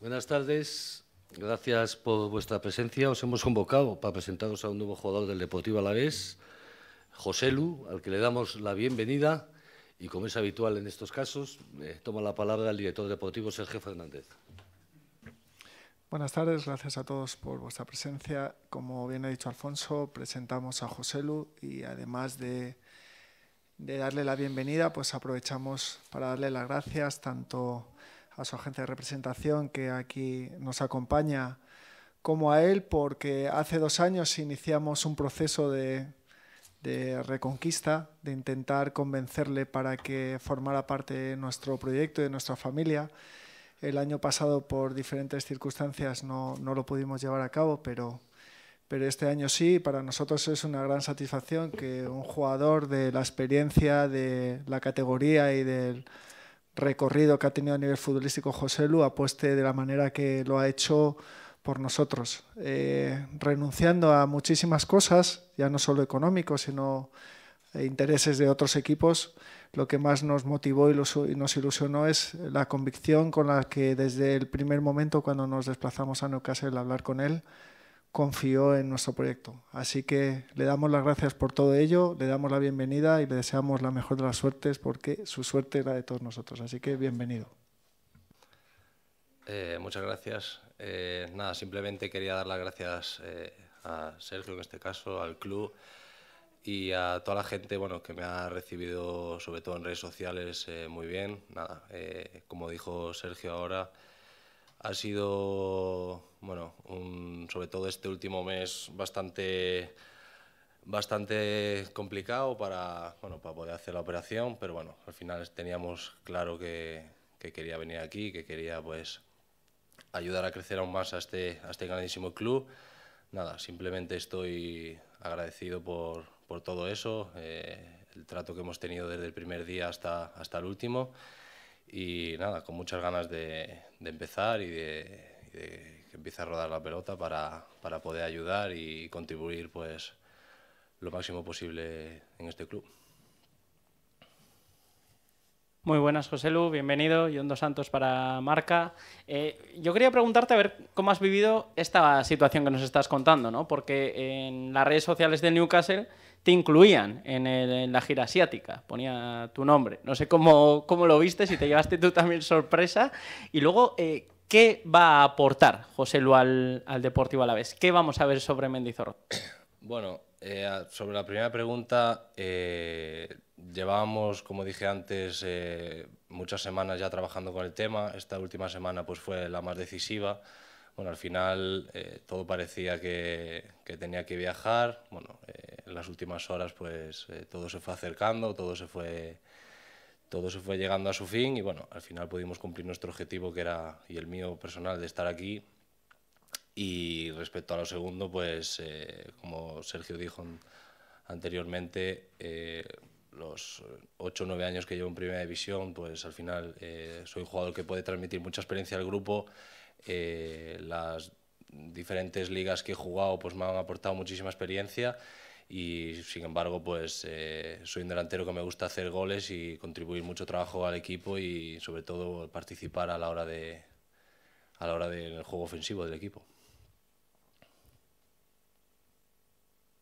Buenas tardes. Gracias por vuestra presencia. Os hemos convocado para presentaros a un nuevo jugador del Deportivo Alavés, José Lu, al que le damos la bienvenida. Y como es habitual en estos casos, eh, toma la palabra el director deportivo Sergio Fernández. Buenas tardes, gracias a todos por vuestra presencia. Como bien ha dicho Alfonso, presentamos a José Lu y además de, de darle la bienvenida, pues aprovechamos para darle las gracias tanto a su agencia de representación que aquí nos acompaña, como a él, porque hace dos años iniciamos un proceso de, reconquista, de intentar convencerle para que formara parte de nuestro proyecto, de nuestra familia. El año pasado, por diferentes circunstancias, no, no lo pudimos llevar a cabo, pero, pero este año sí. Para nosotros es una gran satisfacción que un jugador de la experiencia, de la categoría y del recorrido que ha tenido a nivel futbolístico José Lu apueste de la manera que lo ha hecho por nosotros, eh, renunciando a muchísimas cosas, ya no solo económicos, sino eh, intereses de otros equipos, lo que más nos motivó y, nos ilusionó es la convicción con la que desde el primer momento cuando nos desplazamos a Newcastle a hablar con él, confió en nuestro proyecto. Así que le damos las gracias por todo ello, le damos la bienvenida y le deseamos la mejor de las suertes porque su suerte es la de todos nosotros. Así que bienvenido. Eh, muchas gracias. Eh, nada, simplemente quería dar las gracias eh, a Sergio en este caso, al club y a toda la gente bueno, que me ha recibido, sobre todo en redes sociales, muy bien. Nada, como dijo Sergio ahora, ha sido, bueno, sobre todo este último mes bastante, bastante complicado para, poder hacer la operación, pero bueno, al final teníamos claro que, quería venir aquí, que quería pues ayudar a crecer aún más a este, este grandísimo club. Nada, simplemente estoy agradecido por, todo eso, eh, el trato que hemos tenido desde el primer día hasta, hasta el último. Y nada, con muchas ganas de, empezar y de, que empiece a rodar la pelota para, para poder ayudar y contribuir pues lo máximo posible en este club. Muy buenas, José Lu, bienvenido. dos Santos para Marca. Eh, yo quería preguntarte a ver cómo has vivido esta situación que nos estás contando, ¿no? Porque en las redes sociales de Newcastle te incluían en, la gira asiática, ponía tu nombre. No sé cómo, cómo lo viste, si te llevaste tú también sorpresa. Y luego, eh, ¿qué va a aportar José Lu al, Deportivo a ¿Qué vamos a ver sobre Mendizorro? Bueno, eh, sobre la primera pregunta, eh, llevábamos, como dije antes, eh, muchas semanas ya trabajando con el tema. Esta última semana pues, fue la más decisiva. al final eh, todo parecía que, tenía que viajar. en las últimas horas pues todo se fue acercando, todo se fue, todo se fue llegando a su fin y bueno, al final pudimos cumplir nuestro objetivo que era, y el mío personal, de estar aquí y respecto a lo segundo, pues eh, como Sergio dijo anteriormente, eh, los ocho o 9 años que llevo en Primera División, pues al final eh, soy un jugador que puede transmitir mucha experiencia al grupo. las diferentes ligas que he jugado pues me han aportado muchísima experiencia y sin embargo pues soy un delantero que me gusta hacer goles y contribuir mucho trabajo al equipo y sobre todo participar a la hora de a la hora del juego ofensivo del equipo.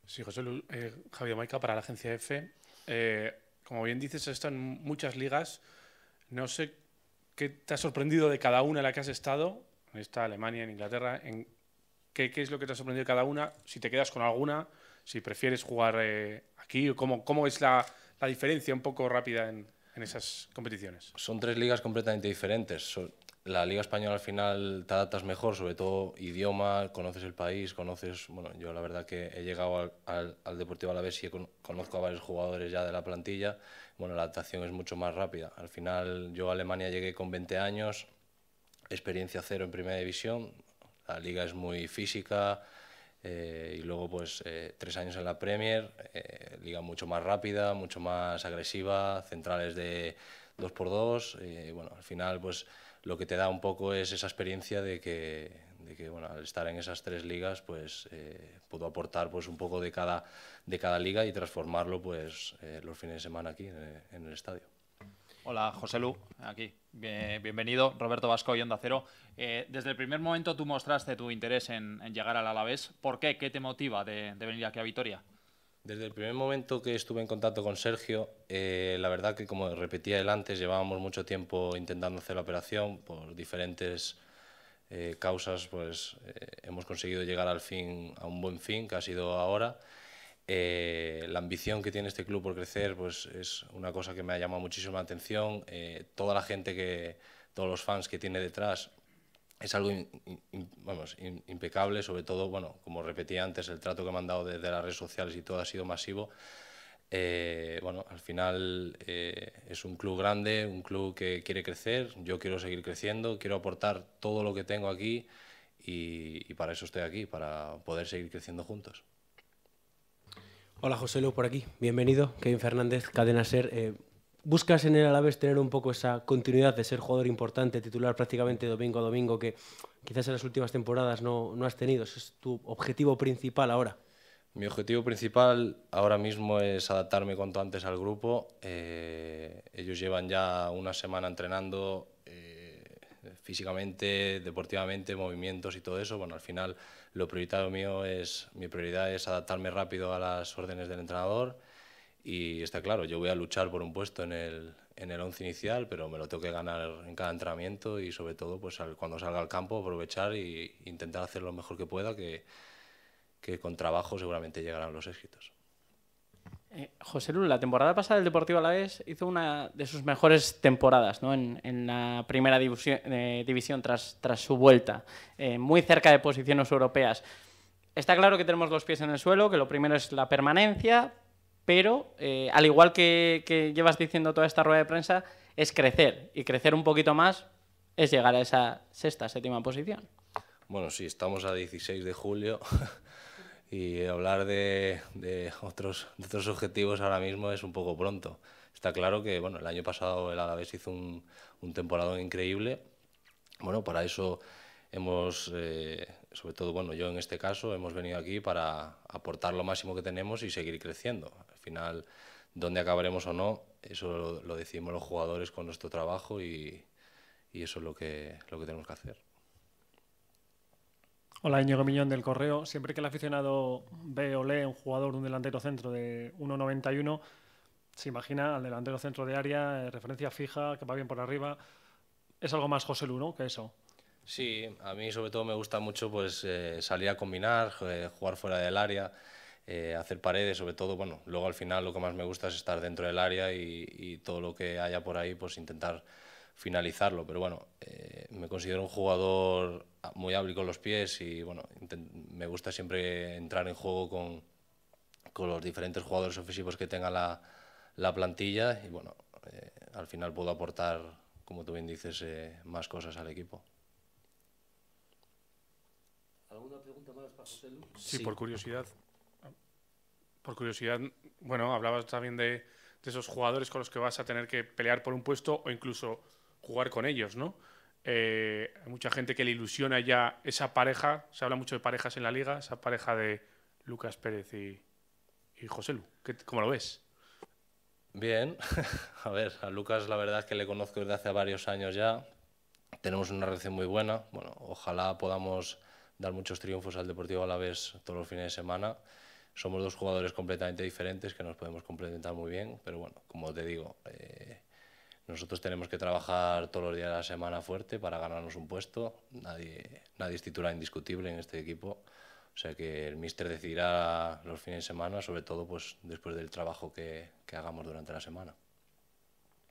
Sí, José Luis. Eh, Javier Maica para la agencia EFE. Eh, como bien dices, en muchas ligas. No sé qué te ha sorprendido de cada una en la que has estado. En esta Alemania, en Inglaterra. En qué, es lo que te ha sorprendido de cada una? Si te quedas con alguna, si prefieres jugar eh, aquí, cómo, cómo es la, diferencia un poco rápida en, en esas competiciones? Son tres ligas completamente diferentes la Liga Española al final te adaptas mejor, sobre todo idioma, conoces el país, conoces, bueno, yo la verdad que he llegado al, Deportivo a Deportivo Alavés y conozco a varios jugadores ya de la plantilla, bueno, la adaptación es mucho más rápida. Al final yo a Alemania llegué con 20 años, experiencia cero en primera división, la liga es muy física eh, y luego pues eh, tres años en la Premier, eh, liga mucho más rápida, mucho más agresiva, centrales de 2x2, dos bueno, al final pues lo que te da un poco es esa experiencia de que, que bueno, al estar en esas tres ligas, pues eh, puedo aportar pues, un poco de cada, de cada liga y transformarlo pues, eh, los fines de semana aquí en, el estadio. Hola, José Lu, aquí. bienvenido, Roberto Vasco y Onda Cero. Eh, desde el primer momento tú mostraste tu interés en, en llegar al Alavés. ¿Por qué? ¿Qué te motiva de venir aquí a Vitoria? Desde el primer momento que estuve en contacto con Sergio, eh, la verdad que como repetía antes, llevábamos mucho tiempo intentando hacer la operación por diferentes eh, causas, pues eh, hemos conseguido llegar al fin, a un buen fin, que ha sido ahora. la ambición que tiene este club por crecer pues, es una cosa que me ha llamado muchísima atención. toda la gente, que, todos los fans que tiene detrás es algo impecable, sobre todo, bueno, como repetía antes, el trato que me han dado desde las redes sociales y todo ha sido masivo. Eh, bueno, al final eh, es un club grande, un club que quiere crecer, yo quiero seguir creciendo, quiero aportar todo lo que tengo aquí y, para eso estoy aquí, para poder seguir creciendo juntos. Hola José Lu, por aquí, bienvenido, Kevin Fernández, Cadena Ser. Eh, buscas en la vez tener un poco esa continuidad de ser jugador importante, titular prácticamente domingo a domingo, que quizás en las últimas temporadas no, no has tenido. es tu objetivo principal ahora? Mi objetivo principal ahora mismo es adaptarme cuanto antes al grupo. Eh, ellos llevan ya una semana entrenando eh, físicamente, deportivamente, movimientos y todo eso. Bueno, al final lo prioritario mío es, mi prioridad es adaptarme rápido a las órdenes del entrenador y está claro, yo voy a luchar por un puesto en el, en el once inicial, pero me lo tengo que ganar en cada entrenamiento y sobre todo pues cuando salga al campo aprovechar e intentar hacer lo mejor que pueda, que, que con trabajo seguramente llegarán los éxitos. Eh, José Lula, la temporada pasada el Deportivo Alavés hizo una de sus mejores temporadas ¿no? en, en, la primera división, eh, división tras, tras, su vuelta, eh, muy cerca de posiciones europeas. Está claro que tenemos los pies en el suelo, que lo primero es la permanencia, pero eh, al igual que, llevas diciendo toda esta rueda de prensa, es crecer y crecer un poquito más es llegar a esa sexta, séptima posición. Bueno, sí, estamos a 16 de julio y hablar de, otros, objetivos ahora mismo es un poco pronto. Está claro que bueno, el año pasado el Alavés hizo un, un temporada increíble. Bueno, para eso hemos eh, sobre todo, bueno, yo en este caso hemos venido aquí para aportar lo máximo que tenemos y seguir creciendo. Al final, dónde acabaremos o no, eso lo, decimos los jugadores con nuestro trabajo y, eso es lo que, lo que tenemos que hacer. Hola, Íñigo Miñón del Correo. Siempre que el aficionado ve o lee un jugador, un delantero centro de 1.91, se imagina al delantero centro de área, eh, referencia fija, que va bien por arriba. Es algo más José Lu, Que eso. Sí, a mí sobre todo me gusta mucho pues, eh, salir a combinar, eh, jugar fuera del área, eh, hacer paredes, sobre todo, bueno, luego al final lo que más me gusta es estar dentro del área y, todo lo que haya por ahí, pues intentar finalizarlo. Pero bueno, me considero un jugador muy hábil con los pies y bueno, me gusta siempre entrar en juego con, los diferentes jugadores ofensivos que tenga la, la plantilla y bueno, al final puedo aportar, como tú bien dices, más cosas al equipo. ¿Alguna pregunta más para José Sí, por curiosidad. Por curiosidad, bueno, hablabas también de, esos jugadores con los que vas a tener que pelear por un puesto o incluso jugar con ellos, ¿no? Eh, hay mucha gente que le ilusiona ya esa pareja, se habla mucho de parejas en la liga, esa pareja de Lucas Pérez y, José Lu. ¿Cómo lo ves? Bien, a ver, a Lucas la verdad es que le conozco desde hace varios años ya, tenemos una relación muy buena, bueno, ojalá podamos dar muchos triunfos al Deportivo Alavés todos los fines de semana. Somos dos jugadores completamente diferentes que nos podemos complementar muy bien, pero bueno, como te digo, eh, nosotros tenemos que trabajar todos los días de la semana fuerte para ganarnos un puesto. Nadie, nadie es titular indiscutible en este equipo. O sea que el míster decidirá los fines de semana, sobre todo pues, después del trabajo que, que hagamos durante la semana.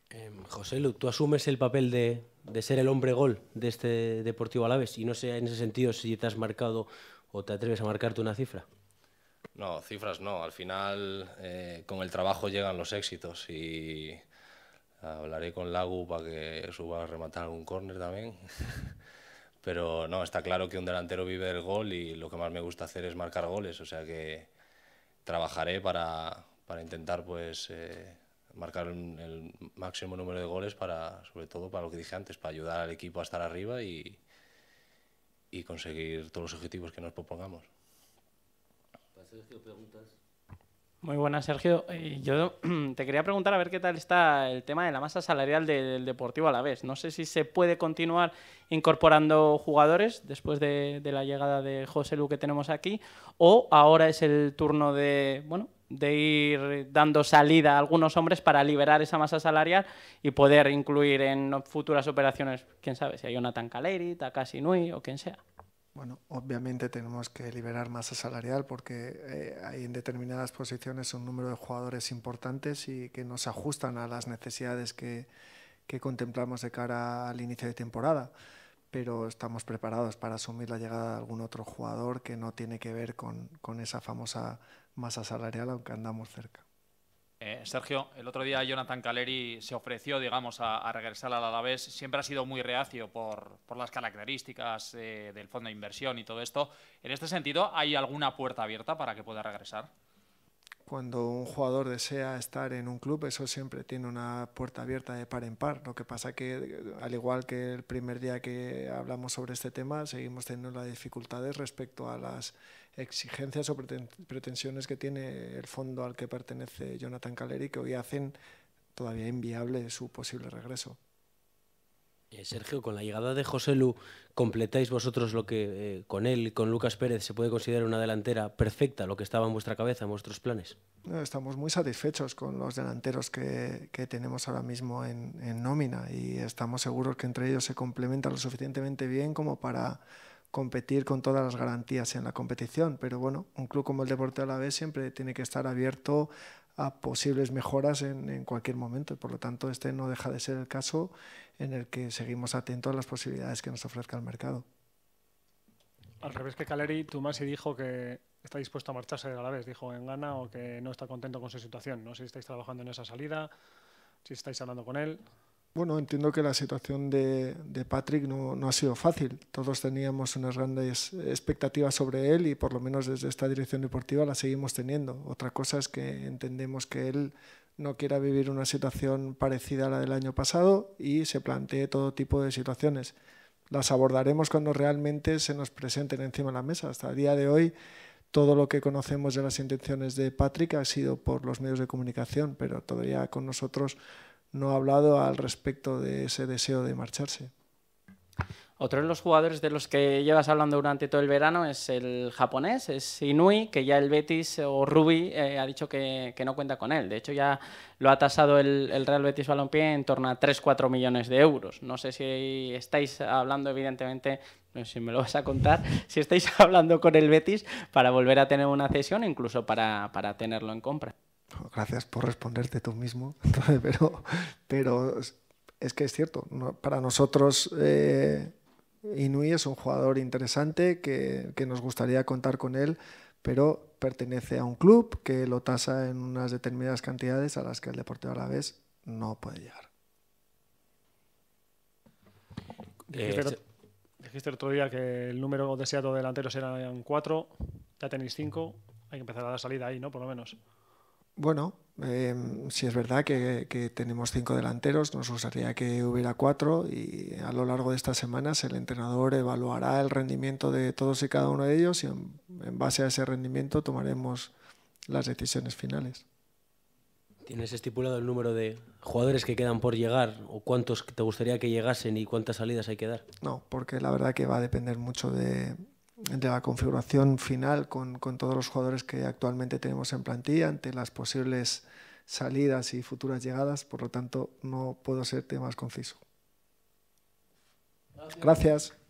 Em, José Lu, tú asumes el papel de, ser el hombre gol de este Deportivo Alaves y no sé en ese sentido si te has marcado o te atreves a marcarte una cifra. No, cifras no. Al final eh, con el trabajo llegan los éxitos y hablaré con Lagu para que suba a rematar algún córner también. Pero no, está claro que un delantero vive el gol y lo que más me gusta hacer es marcar goles. O sea que trabajaré para, intentar pues... Eh, marcar el máximo número de goles para, sobre todo para lo que dije antes, para ayudar al equipo a estar arriba y, y conseguir todos los objetivos que nos propongamos. Pues, Muy buenas, Sergio. Eh, yo te quería preguntar a ver qué tal está el tema de la masa salarial del Deportivo a la vez. No sé si se puede continuar incorporando jugadores después de, la llegada de José Lu que tenemos aquí, o ahora es el turno de, bueno, de ir dando salida a algunos hombres para liberar esa masa salarial y poder incluir en futuras operaciones, quién sabe, si hay Jonathan Caleri, Takashi Nui o quien sea. Bueno, obviamente tenemos que liberar masa salarial porque eh, hay en determinadas posiciones un número de jugadores importantes y que nos ajustan a las necesidades que, que contemplamos de cara al inicio de temporada pero estamos preparados para asumir la llegada de algún otro jugador que no tiene que ver con, con esa famosa masa salarial, aunque andamos cerca. Eh, Sergio, el otro día Jonathan Caleri se ofreció, digamos, a, a regresar al Alavés. Siempre ha sido muy reacio por, las características eh, del fondo de inversión y todo esto. En este sentido, ¿hay alguna puerta abierta para que pueda regresar? cuando un jugador desea estar en un club, eso siempre tiene una puerta abierta de par en par. Lo que pasa que, al igual que el primer día que hablamos sobre este tema, seguimos teniendo las dificultades respecto a las exigencias o pretensiones que tiene el fondo al que pertenece Jonathan Caleri, que hoy hacen todavía inviable su posible regreso. Eh, Sergio, con la llegada de José Lu, ¿completáis vosotros lo que eh, con él con Lucas Pérez se puede considerar una delantera perfecta, lo que estaba en vuestra cabeza, en vuestros planes? Eh, estamos muy satisfechos con los delanteros que, tenemos ahora mismo en, nómina y estamos seguros que entre ellos se complementan lo suficientemente bien como para competir con todas las garantías en la competición. Pero bueno, un club como el Deporte Alavés siempre tiene que estar abierto a posibles mejoras en, cualquier momento. Y por lo tanto, este no deja de ser el caso en el que seguimos atentos a las posibilidades que nos ofrezca el mercado. Al revés que Caleri, Tumasi dijo que está dispuesto a marcharse de vez dijo en Ghana, o que no está contento con su situación. No sé si estáis trabajando en esa salida, si estáis hablando con él bueno, entiendo que la situación de, de Patrick no, no, ha sido fácil. Todos teníamos unas grandes expectativas sobre él y por lo menos desde esta dirección deportiva la seguimos teniendo. Otra cosa es que entendemos que él no quiera vivir una situación parecida a la del año pasado y se plantee todo tipo de situaciones. Las abordaremos cuando realmente se nos presenten encima de la mesa. Hasta el día de hoy todo lo que conocemos de las intenciones de Patrick ha sido por los medios de comunicación, pero todavía con nosotros no ha hablado al respecto de ese deseo de marcharse. Otro de los jugadores de los que llevas hablando durante todo el verano es el japonés, es Inui, que ya el Betis o Rubi eh, ha dicho que, no cuenta con él. De hecho, ya lo ha tasado el, Real Betis Balompié en torno a 3-4 millones de euros. No sé si estáis hablando, evidentemente, no si me lo vas a contar, si estáis hablando con el Betis para volver a tener una cesión, incluso para tenerlo en compra gracias por responderte tú mismo, pero, es que es cierto, para nosotros eh, Inui es un jugador interesante que, nos gustaría contar con él, pero pertenece a un club que lo tasa en unas determinadas cantidades a las que el a la vez no puede llegar. Eh, dijiste el otro día que el número deseado de delanteros eran cuatro, ya tenéis cinco, hay que empezar a dar salida ahí, ¿no? Por lo menos bueno, em, si es verdad que, tenemos cinco delanteros, nos gustaría que hubiera cuatro y a lo largo de estas semanas el entrenador evaluará el rendimiento de todos y cada uno de ellos y en base a ese rendimiento tomaremos las decisiones finales. ¿Tienes estipulado el número de jugadores que quedan por llegar o cuántos te gustaría que llegasen y cuántas salidas hay que dar? No, porque la verdad que va a depender mucho de, de la configuración final con, todos los jugadores que actualmente tenemos en plantilla ante las posibles salidas y futuras llegadas, por lo tanto no puedo serte más conciso. Gracias.